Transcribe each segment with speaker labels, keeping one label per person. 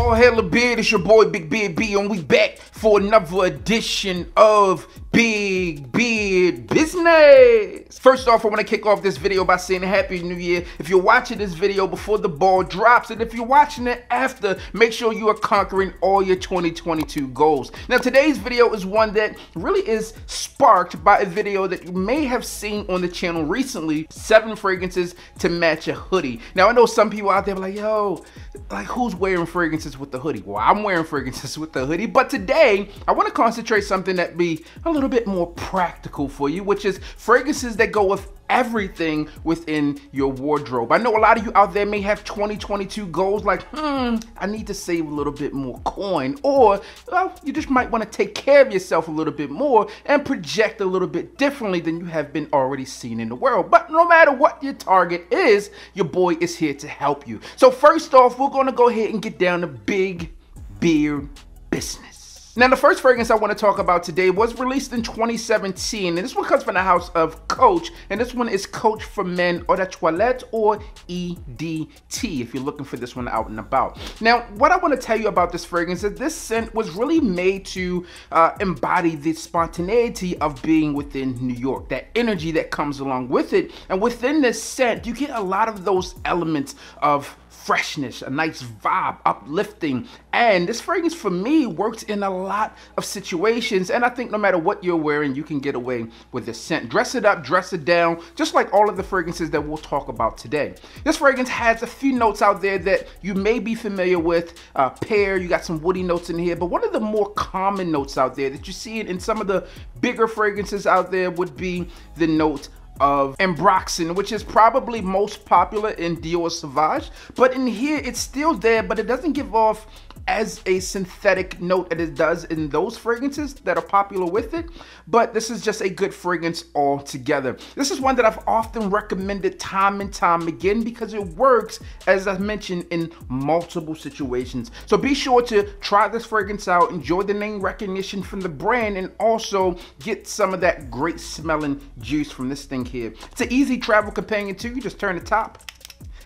Speaker 1: All hella a beard, it's your boy Big Beard B, and we back for another edition of Big Beard get business. First off, I want to kick off this video by saying Happy New Year. If you're watching this video before the ball drops, and if you're watching it after, make sure you are conquering all your 2022 goals. Now, today's video is one that really is sparked by a video that you may have seen on the channel recently, seven fragrances to match a hoodie. Now, I know some people out there like, yo, like who's wearing fragrances with the hoodie? Well, I'm wearing fragrances with the hoodie, but today I want to concentrate something that be a little bit more practical for you, which is fragrances that go with everything within your wardrobe. I know a lot of you out there may have 2022 goals like, hmm, I need to save a little bit more coin, or well, you just might want to take care of yourself a little bit more and project a little bit differently than you have been already seen in the world. But no matter what your target is, your boy is here to help you. So first off, we're going to go ahead and get down to big beard business. Now, the first fragrance I want to talk about today was released in 2017, and this one comes from the house of Coach, and this one is Coach for Men Eau de Toilette or EDT, if you're looking for this one out and about. Now, what I want to tell you about this fragrance is this scent was really made to uh, embody the spontaneity of being within New York, that energy that comes along with it, and within this scent, you get a lot of those elements of freshness, a nice vibe, uplifting. And this fragrance for me works in a lot of situations. And I think no matter what you're wearing, you can get away with the scent. Dress it up, dress it down, just like all of the fragrances that we'll talk about today. This fragrance has a few notes out there that you may be familiar with. Uh, pear, you got some woody notes in here, but one of the more common notes out there that you see in some of the bigger fragrances out there would be the note of Ambroxan, which is probably most popular in Dior Sauvage. But in here, it's still there, but it doesn't give off as a synthetic note that it does in those fragrances that are popular with it, but this is just a good fragrance altogether. This is one that I've often recommended time and time again because it works, as I mentioned, in multiple situations. So be sure to try this fragrance out, enjoy the name recognition from the brand, and also get some of that great smelling juice from this thing here. It's an easy travel companion too. You just turn the top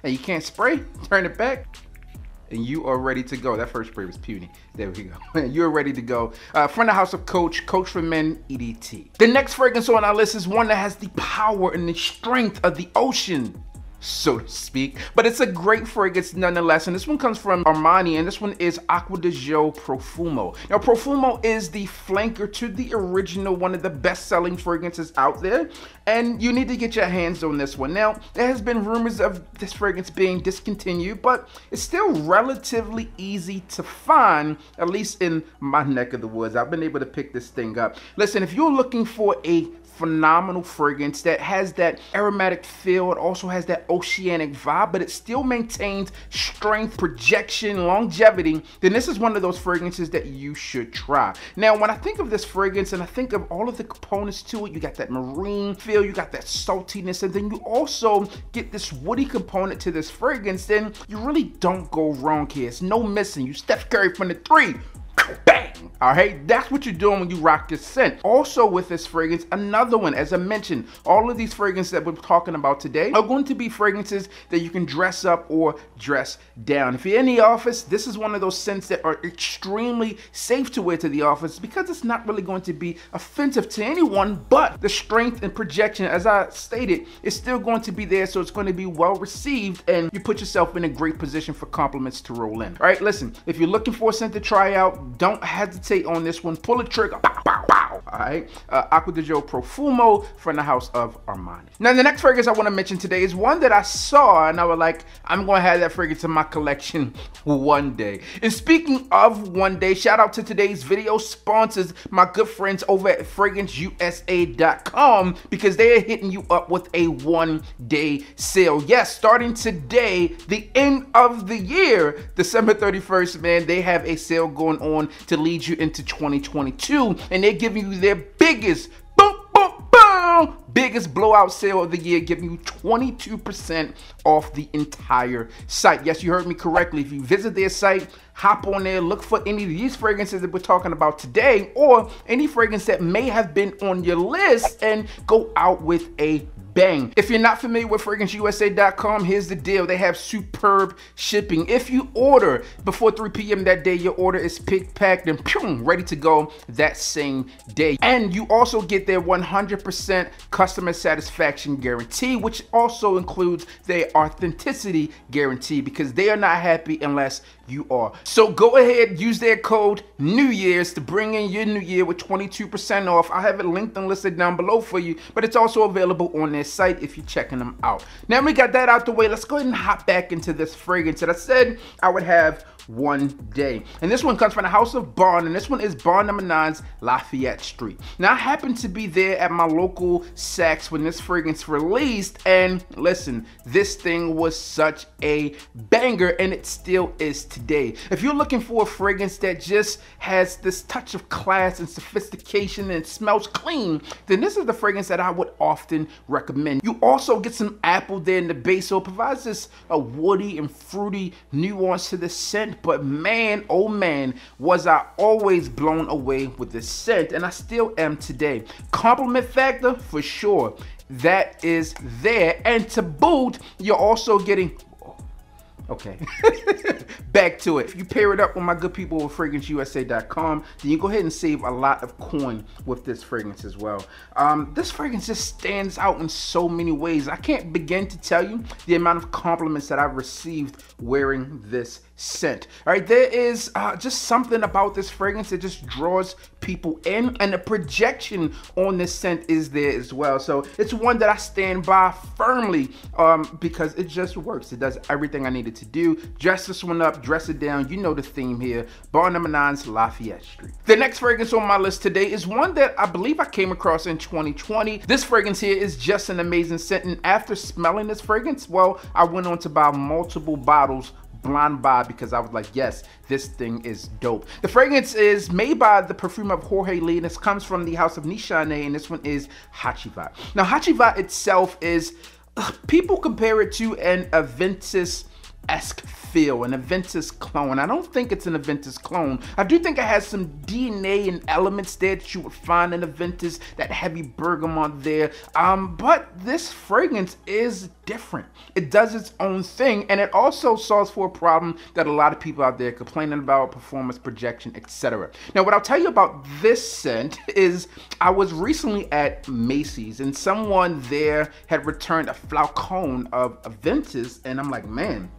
Speaker 1: and you can't spray, turn it back, and you are ready to go. That first spray was puny. There we go. You're ready to go. Uh, from the house of Coach, Coach for Men, EDT. The next fragrance on our list is one that has the power and the strength of the ocean so to speak. But it's a great fragrance nonetheless. And this one comes from Armani and this one is Aqua de Gio Profumo. Now Profumo is the flanker to the original one of the best selling fragrances out there. And you need to get your hands on this one. Now there has been rumors of this fragrance being discontinued, but it's still relatively easy to find, at least in my neck of the woods. I've been able to pick this thing up. Listen, if you're looking for a phenomenal fragrance that has that aromatic feel. It also has that oceanic vibe, but it still maintains strength, projection, longevity. Then this is one of those fragrances that you should try. Now, when I think of this fragrance and I think of all of the components to it, you got that marine feel, you got that saltiness, and then you also get this woody component to this fragrance, then you really don't go wrong here. It's no missing. You Steph Curry from the three all right, that's what you're doing when you rock this scent. Also with this fragrance, another one, as I mentioned, all of these fragrances that we're talking about today are going to be fragrances that you can dress up or dress down. If you're in the office, this is one of those scents that are extremely safe to wear to the office because it's not really going to be offensive to anyone, but the strength and projection, as I stated, is still going to be there, so it's going to be well received, and you put yourself in a great position for compliments to roll in. All right, listen, if you're looking for a scent to try out, don't hesitate on this one. Pull a trigger. Bow, bow all right? Uh, Acqua di Gio Profumo from the house of Armani. Now, the next fragrance I want to mention today is one that I saw and I was like, I'm going to have that fragrance in my collection one day. And speaking of one day, shout out to today's video sponsors, my good friends over at FragranceUSA.com because they are hitting you up with a one day sale. Yes, starting today, the end of the year, December 31st, man, they have a sale going on to lead you into 2022 and they're giving you their biggest, boom, boom, boom, biggest blowout sale of the year, giving you 22% off the entire site. Yes, you heard me correctly. If you visit their site, hop on there, look for any of these fragrances that we're talking about today, or any fragrance that may have been on your list, and go out with a bang. If you're not familiar with FragranceUSA.com, here's the deal. They have superb shipping. If you order before 3 p.m. that day, your order is picked, packed, and ready to go that same day. And you also get their 100% customer satisfaction guarantee, which also includes their authenticity guarantee because they are not happy unless you are. So go ahead, use their code New Year's to bring in your new year with 22% off. I have it linked and listed down below for you, but it's also available on their site if you're checking them out. Now we got that out the way, let's go ahead and hop back into this fragrance that I said I would have one day. And this one comes from the House of Bond, and this one is Bond number nine's Lafayette Street. Now I happened to be there at my local Saks when this fragrance released, and listen, this thing was such a banger, and it still is today. If you're looking for a fragrance that just has this touch of class and sophistication and smells clean, then this is the fragrance that I would often recommend recommend. You also get some apple there in the base, so it provides this a woody and fruity nuance to the scent. But man, oh man, was I always blown away with this scent, and I still am today. Compliment factor for sure that is there. And to boot, you're also getting Okay. Back to it. If you pair it up with my good people with FragranceUSA.com, then you go ahead and save a lot of coin with this fragrance as well. Um, this fragrance just stands out in so many ways. I can't begin to tell you the amount of compliments that I've received wearing this scent. All right, there is uh, just something about this fragrance that just draws people in, and the projection on this scent is there as well. So it's one that I stand by firmly um, because it just works. It does everything I needed to do. Dress this one up, dress it down. You know the theme here. Bar number nine's Lafayette Street. The next fragrance on my list today is one that I believe I came across in 2020. This fragrance here is just an amazing scent, and after smelling this fragrance, well, I went on to buy multiple bottles Blonde Bob because I was like, yes, this thing is dope. The fragrance is made by the perfume of Jorge Lee and this comes from the house of Nishane and this one is Hachiva. Now Hachiva itself is, ugh, people compare it to an Aventus esque feel, an Aventus clone. I don't think it's an Aventus clone. I do think it has some DNA and elements there that you would find in Aventus, that heavy bergamot there. Um, but this fragrance is different. It does its own thing, and it also solves for a problem that a lot of people out there complaining about performance projection, etc. Now, what I'll tell you about this scent is I was recently at Macy's, and someone there had returned a flacon of Ventus and I'm like, man,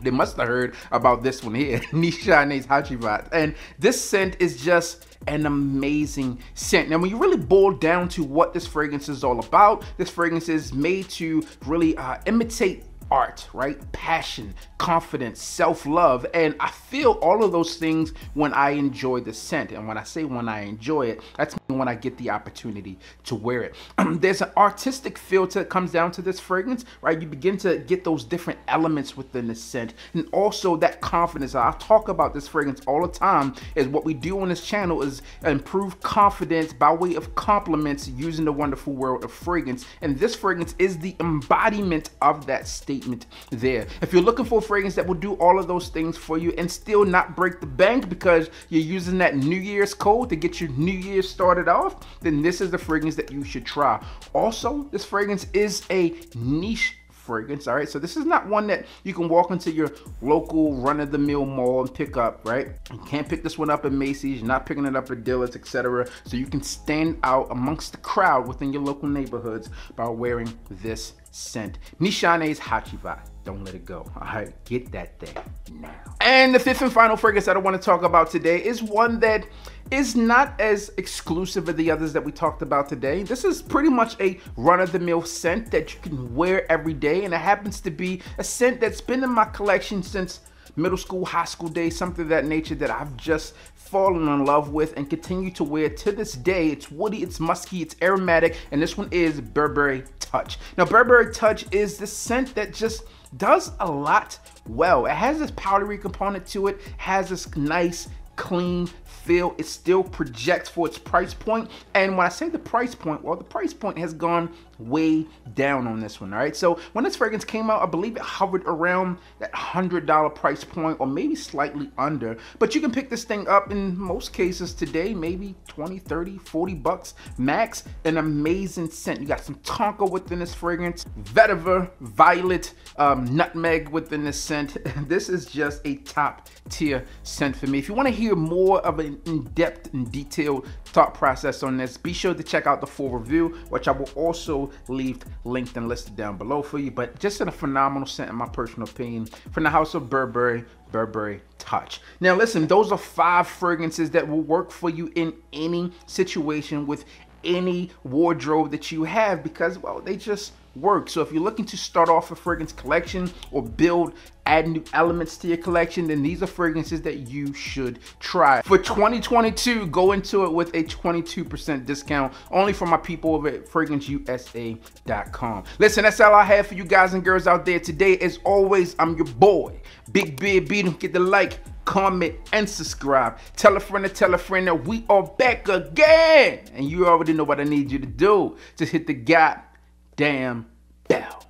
Speaker 1: they must have heard about this one here, Nishane's Hachivat. And this scent is just an amazing scent. Now, when you really boil down to what this fragrance is all about, this fragrance is made to really uh, imitate art, right? Passion, confidence, self love. And I feel all of those things when I enjoy the scent. And when I say when I enjoy it, that's when I get the opportunity to wear it. There's an artistic filter that comes down to this fragrance, right? You begin to get those different elements within the scent. And also that confidence. I talk about this fragrance all the time is what we do on this channel is improve confidence by way of compliments using the wonderful world of fragrance. And this fragrance is the embodiment of that state treatment there. If you're looking for a fragrance that will do all of those things for you and still not break the bank because you're using that New Year's code to get your New Year started off, then this is the fragrance that you should try. Also, this fragrance is a niche fragrance, all right? So this is not one that you can walk into your local run-of-the-mill mall and pick up, right? You can't pick this one up at Macy's, you're not picking it up at Dillard's, etc. So you can stand out amongst the crowd within your local neighborhoods by wearing this scent. Nishane's Hachiba. Don't let it go. All right, get that thing now. And the fifth and final fragrance that I want to talk about today is one that is not as exclusive as the others that we talked about today. This is pretty much a run-of-the-mill scent that you can wear every day, and it happens to be a scent that's been in my collection since middle school, high school days, something of that nature that I've just fallen in love with and continue to wear to this day. It's woody, it's musky, it's aromatic, and this one is Burberry Touch. Now, Burberry Touch is the scent that just does a lot well. It has this powdery component to it, has this nice, clean feel. It still projects for its price point. And when I say the price point, well, the price point has gone way down on this one, all right? So when this fragrance came out, I believe it hovered around that $100 price point or maybe slightly under, but you can pick this thing up in most cases today, maybe 20, 30, 40 bucks max. An amazing scent. You got some tonka within this fragrance, vetiver, violet, um, nutmeg within this scent. this is just a top tier scent for me. If you wanna hear more of an in-depth and detailed thought process on this, be sure to check out the full review, which I will also leave linked and listed down below for you. But just in a phenomenal scent, in my personal opinion, from the house of Burberry, Burberry Touch. Now, listen, those are five fragrances that will work for you in any situation with any wardrobe that you have because, well, they just work. So if you're looking to start off a fragrance collection or build, add new elements to your collection, then these are fragrances that you should try. For 2022, go into it with a 22% discount only for my people over at FragranceUSA.com. Listen, that's all I have for you guys and girls out there today. As always, I'm your boy, Big Beard not Get the like, comment, and subscribe. Tell a friend to tell a friend that we are back again. And you already know what I need you to do. Just hit the gap damn bell.